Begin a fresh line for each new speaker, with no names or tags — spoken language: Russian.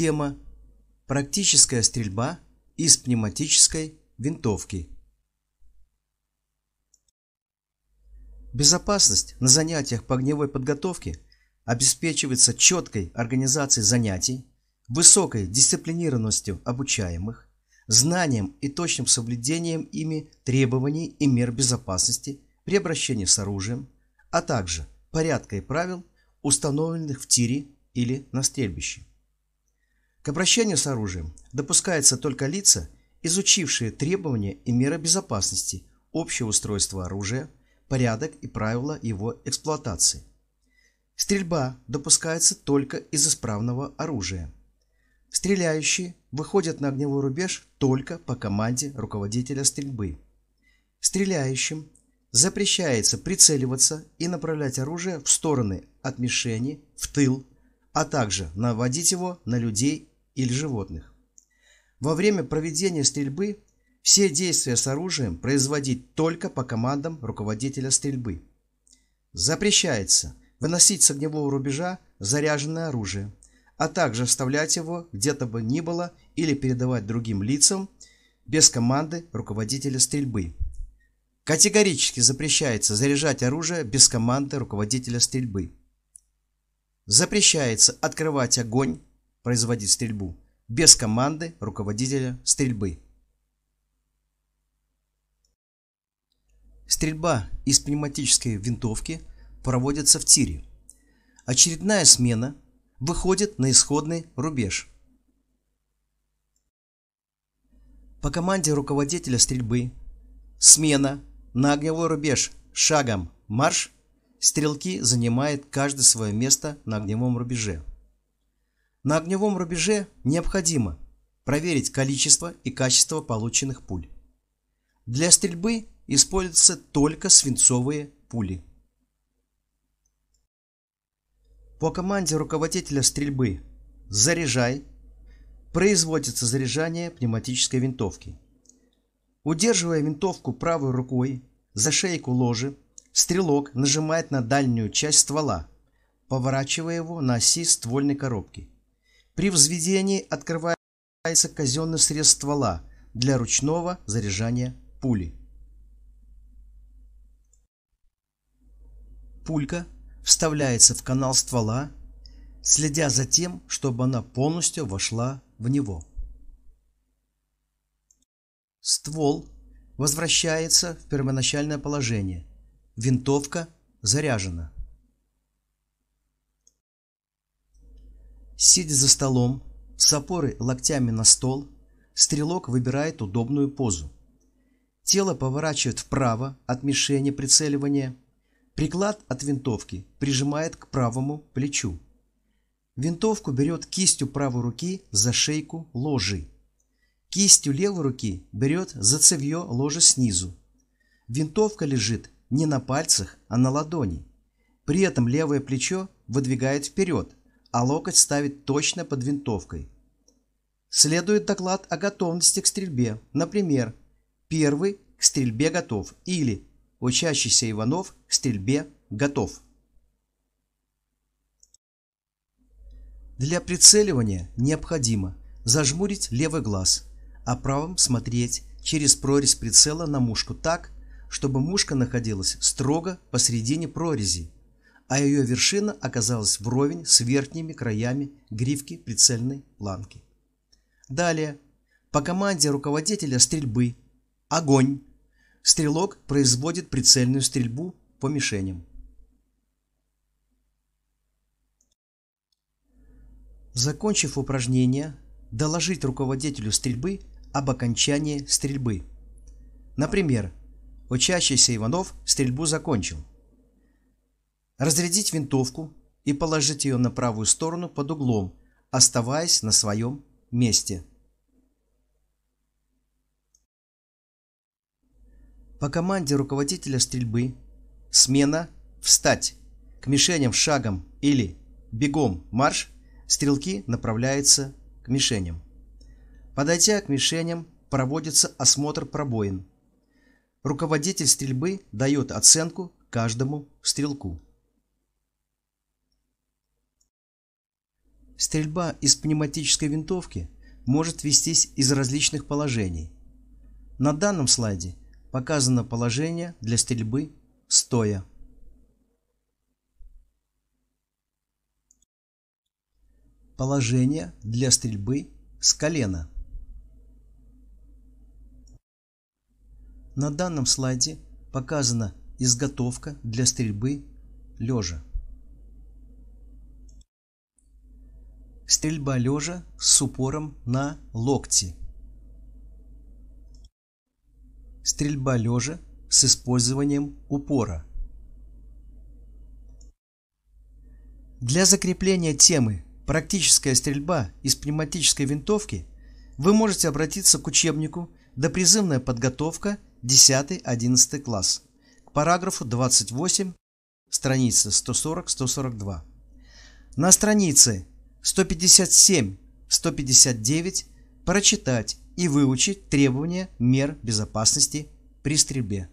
Тема «Практическая стрельба из пневматической винтовки». Безопасность на занятиях по огневой подготовке обеспечивается четкой организацией занятий, высокой дисциплинированностью обучаемых, знанием и точным соблюдением ими требований и мер безопасности при обращении с оружием, а также порядка и правил, установленных в тире или на стрельбище. К обращению с оружием допускаются только лица, изучившие требования и меры безопасности, общее устройство оружия, порядок и правила его эксплуатации. Стрельба допускается только из исправного оружия. Стреляющие выходят на огневой рубеж только по команде руководителя стрельбы. Стреляющим запрещается прицеливаться и направлять оружие в стороны от мишени, в тыл, а также наводить его на людей или животных. Во время проведения стрельбы все действия с оружием производить только по командам руководителя стрельбы. Запрещается выносить с огневого рубежа заряженное оружие, а также вставлять его где-то бы ни было или передавать другим лицам без команды руководителя стрельбы. Категорически запрещается заряжать оружие без команды руководителя стрельбы. Запрещается открывать огонь производить стрельбу без команды руководителя стрельбы. Стрельба из пневматической винтовки проводится в тире. Очередная смена выходит на исходный рубеж. По команде руководителя стрельбы смена на огневой рубеж шагом марш стрелки занимают каждое свое место на огневом рубеже. На огневом рубеже необходимо проверить количество и качество полученных пуль. Для стрельбы используются только свинцовые пули. По команде руководителя стрельбы «Заряжай» производится заряжание пневматической винтовки. Удерживая винтовку правой рукой за шейку ложи, стрелок нажимает на дальнюю часть ствола, поворачивая его на оси ствольной коробки – при взведении открывается казенный срез ствола для ручного заряжания пули. Пулька вставляется в канал ствола, следя за тем, чтобы она полностью вошла в него. Ствол возвращается в первоначальное положение. Винтовка заряжена. Сидя за столом, с опорой локтями на стол, стрелок выбирает удобную позу. Тело поворачивает вправо от мишени прицеливания. Приклад от винтовки прижимает к правому плечу. Винтовку берет кистью правой руки за шейку ложи. Кистью левой руки берет за цевье ложи снизу. Винтовка лежит не на пальцах, а на ладони. При этом левое плечо выдвигает вперед, а локоть ставит точно под винтовкой. Следует доклад о готовности к стрельбе. Например, первый к стрельбе готов или учащийся Иванов к стрельбе готов. Для прицеливания необходимо зажмурить левый глаз, а правым смотреть через прорезь прицела на мушку так, чтобы мушка находилась строго посередине прорези а ее вершина оказалась вровень с верхними краями грифки прицельной планки. Далее, по команде руководителя стрельбы «Огонь» стрелок производит прицельную стрельбу по мишеням. Закончив упражнение, доложить руководителю стрельбы об окончании стрельбы. Например, учащийся Иванов стрельбу закончил разрядить винтовку и положить ее на правую сторону под углом, оставаясь на своем месте. По команде руководителя стрельбы смена «Встать!» к мишеням шагом или бегом марш стрелки направляются к мишеням. Подойдя к мишеням, проводится осмотр пробоин. Руководитель стрельбы дает оценку каждому стрелку. Стрельба из пневматической винтовки может вестись из различных положений. На данном слайде показано положение для стрельбы стоя. Положение для стрельбы с колена. На данном слайде показана изготовка для стрельбы лежа. Стрельба лежа с упором на локти. Стрельба лежа с использованием упора. Для закрепления темы «Практическая стрельба из пневматической винтовки» вы можете обратиться к учебнику «Допризывная подготовка 10-11 класс» к параграфу 28, страницы 140-142. На странице 157, 159 прочитать и выучить требования мер безопасности при стрельбе.